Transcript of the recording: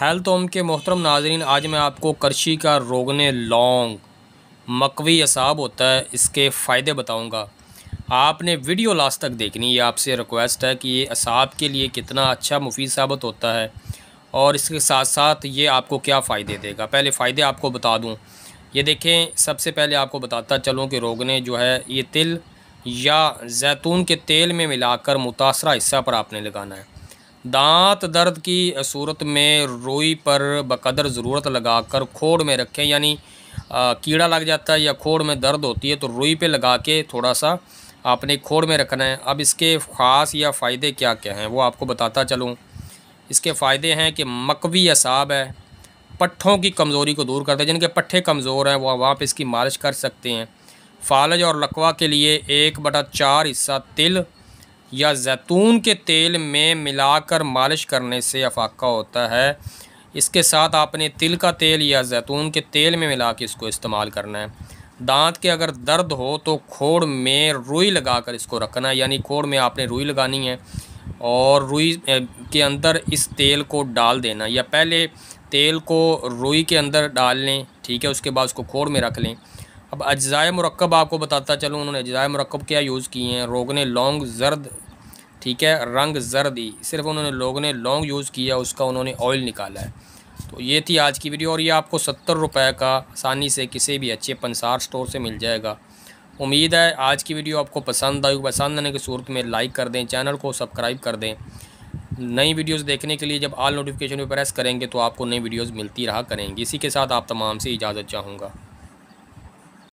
health home तो के मोहतरम नाजरीन आज मैं आपको करशी का रोगने लौंग मकवी असाब होता है इसके फ़ायदे बताऊंगा आपने वीडियो लास्ट तक देखनी ये आपसे रिक्वेस्ट है कि ये असाब के लिए कितना अच्छा मुफीद साबित होता है और इसके साथ साथ ये आपको क्या फ़ायदे देगा पहले फ़ायदे आपको बता दूँ ये देखें सबसे पहले आपको बताता चलूँ कि रोगने जो है ये तिल या जैतून के तेल में मिलाकर मुतासरा हिस्सा पर आपने लगाना है दांत दर्द की सूरत में रोई पर बकदर ज़रूरत लगाकर खोड़ में रखें यानी कीड़ा लग जाता है या खोड़ में दर्द होती है तो रोई पे लगा के थोड़ा सा आपने खोड़ में रखना है अब इसके ख़ास या फ़ायदे क्या क्या हैं वो आपको बताता चलूँ इसके फ़ायदे हैं कि मकवी असाब है पट्ठों की कमज़ोरी को दूर करते हैं जिनके पट्ठे कमज़ोर हैं वह वहाँ पर इसकी मालिश कर सकते हैं फालज और लकवा के लिए एक बटा चार हिस्सा तिल या जैतून के तेल में मिलाकर मालिश करने से अफाका होता है इसके साथ आपने तिल का तेल या जैतून के तेल में मिला के इसको इस्तेमाल करना है दांत के अगर दर्द हो तो खोड़ में रुई लगाकर इसको रखना है यानी खोड़ में आपने रुई लगानी है और रुई के अंदर इस तेल को डाल देना या पहले तेल को रुई के अंदर डाल लें ठीक है उसके बाद उसको खोड़ में रख लें अब अज्ज़ाए मरकब आपको बताता चलूँ उन्होंने अज्ज़ाए मरकब क्या यूज़ किए हैं रोगने ने जर्द ठीक है रंग जर्दी सिर्फ उन्होंने लोगों ने लॉन्ग यूज़ किया उसका उन्होंने ऑयल निकाला है तो ये थी आज की वीडियो और ये आपको सत्तर रुपये का आसानी से किसी भी अच्छे पंसार स्टोर से मिल जाएगा उम्मीद है आज की वीडियो आपको पसंद आई पसंद आने की सूरत में लाइक कर दें चैनल को सब्सक्राइब कर दें नई वीडियोस देखने के लिए जब आल नोटिफिकेशन पर प्रेस करेंगे तो आपको नई वीडियोस मिलती रहा करेंगी इसी के साथ आप तमाम से इजाज़त चाहूँगा